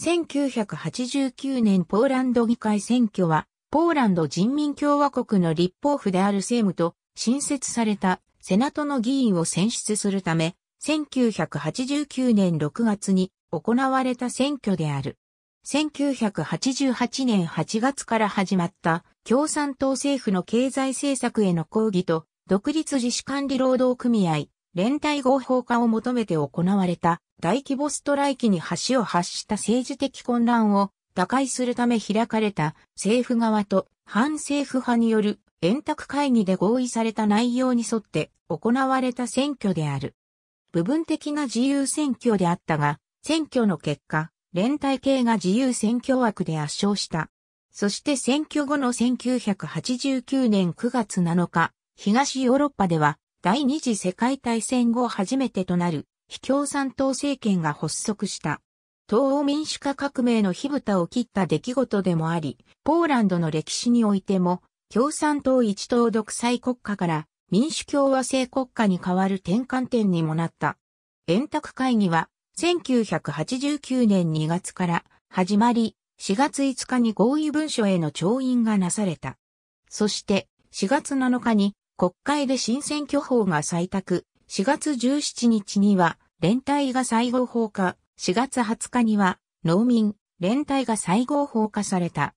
1989年ポーランド議会選挙は、ポーランド人民共和国の立法府である政務と新設されたセナトの議員を選出するため、1989年6月に行われた選挙である。1988年8月から始まった共産党政府の経済政策への抗議と独立自主管理労働組合連帯合法化を求めて行われた大規模ストライキに橋を発した政治的混乱を打開するため開かれた政府側と反政府派による円卓会議で合意された内容に沿って行われた選挙である。部分的な自由選挙であったが、選挙の結果、連帯系が自由選挙枠で圧勝した。そして選挙後の1989年9月7日、東ヨーロッパでは第二次世界大戦後初めてとなる非共産党政権が発足した。東欧民主化革命の火蓋を切った出来事でもあり、ポーランドの歴史においても、共産党一党独裁国家から民主共和制国家に変わる転換点にもなった。円卓会議は、1989年2月から始まり、4月5日に合意文書への調印がなされた。そして、4月7日に国会で新選挙法が採択、4月17日には、連帯が最後放火、4月20日には、農民、連帯が最後放火された。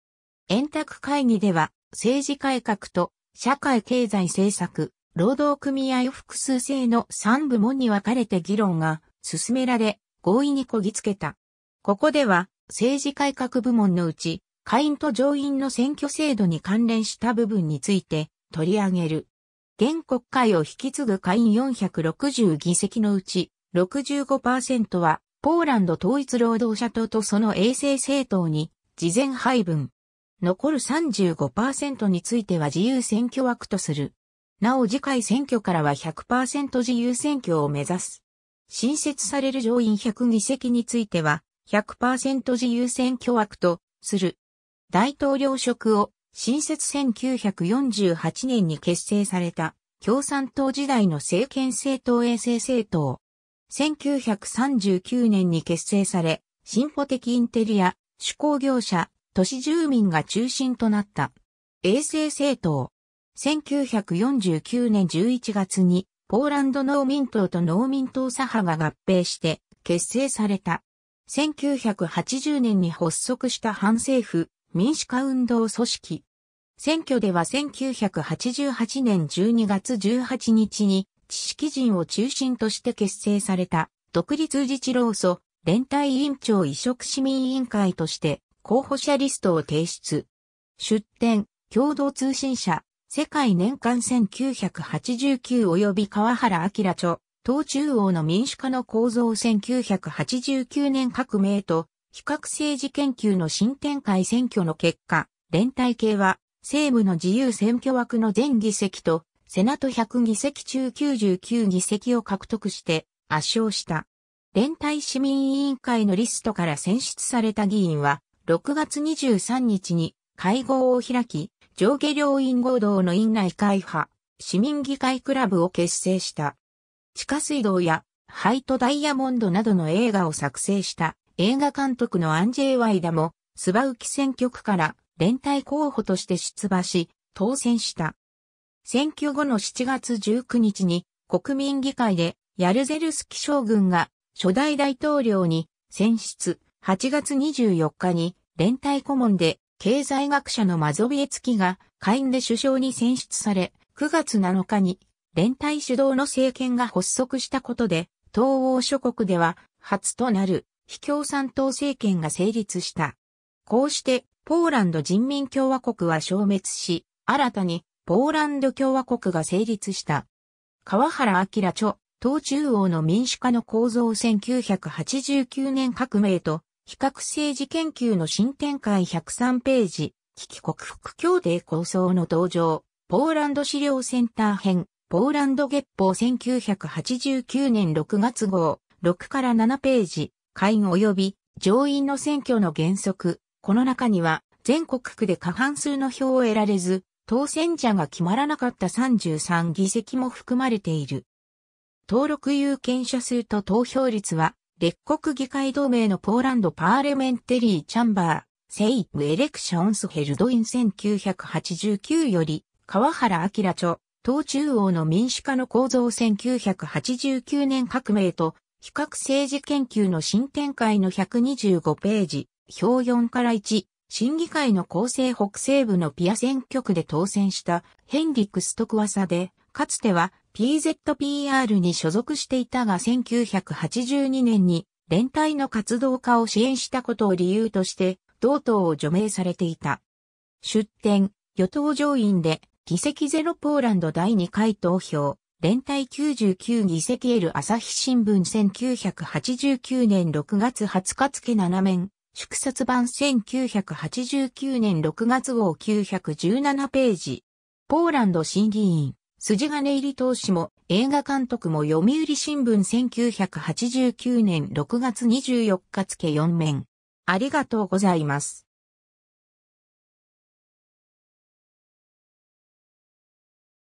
円卓会議では、政治改革と社会経済政策、労働組合複数制の3部門に分かれて議論が進められ、合意にこぎつけた。ここでは、政治改革部門のうち、会員と上院の選挙制度に関連した部分について取り上げる。現国会を引き継ぐ会員460議席のうち65%はポーランド統一労働者党とその衛星政党に事前配分。残る35%については自由選挙枠とする。なお次回選挙からは100%自由選挙を目指す。新設される上院100議席については100%自由選挙枠とする。大統領職を新設1948年に結成された共産党時代の政権政党衛生政党。1939年に結成され、進歩的インテリア、手工業者、都市住民が中心となった。衛生政党。1949年11月に、ポーランド農民党と農民党左派が合併して結成された。1980年に発足した反政府民主化運動組織、選挙では1988年12月18日に知識人を中心として結成された独立自治労組連帯委員長移植市民委員会として候補者リストを提出。出展、共同通信社、世界年間1989及び川原明著、党中央の民主化の構造1989年革命と比較政治研究の新展開選挙の結果、連帯系は西部の自由選挙枠の全議席と、セナト100議席中99議席を獲得して圧勝した。連帯市民委員会のリストから選出された議員は、6月23日に会合を開き、上下両院合同の院内会派、市民議会クラブを結成した。地下水道や、ハイトダイヤモンドなどの映画を作成した映画監督のアンジェイ・ワイダも、スバウキ選挙区から連帯候補として出馬し、当選した。選挙後の7月19日に国民議会でヤルゼルスキ将軍が初代大統領に選出8月24日に連帯顧問で経済学者のマゾビエツキが会員で首相に選出され9月7日に連帯主導の政権が発足したことで東欧諸国では初となる非共産党政権が成立した。こうしてポーランド人民共和国は消滅し、新たにポーランド共和国が成立した。川原明著、東中央の民主化の構造1989年革命と、比較政治研究の新展開103ページ、危機克服協定構想の登場、ポーランド資料センター編、ポーランド月報1989年6月号、6から7ページ、会及び上院の選挙の原則、この中には、全国区で過半数の票を得られず、当選者が決まらなかった33議席も含まれている。登録有権者数と投票率は、列国議会同盟のポーランドパーレメンテリーチャンバー、セイブエレクションスヘルドイン1989より、川原明著、党中央の民主化の構造1989年革命と、比較政治研究の新展開の125ページ、表4から1、審議会の構成北西部のピア選挙区で当選したヘンリック・ストクワサで、かつては PZPR に所属していたが1982年に連帯の活動家を支援したことを理由として同党を除名されていた。出展、与党上院で議席ゼロポーランド第2回投票、連帯99議席エル朝日新聞1989年6月20日付7面、祝冊版1989年6月号917ページ。ポーランド審議員、筋金入り投資も映画監督も読売新聞1989年6月24日付4面。ありがとうございます。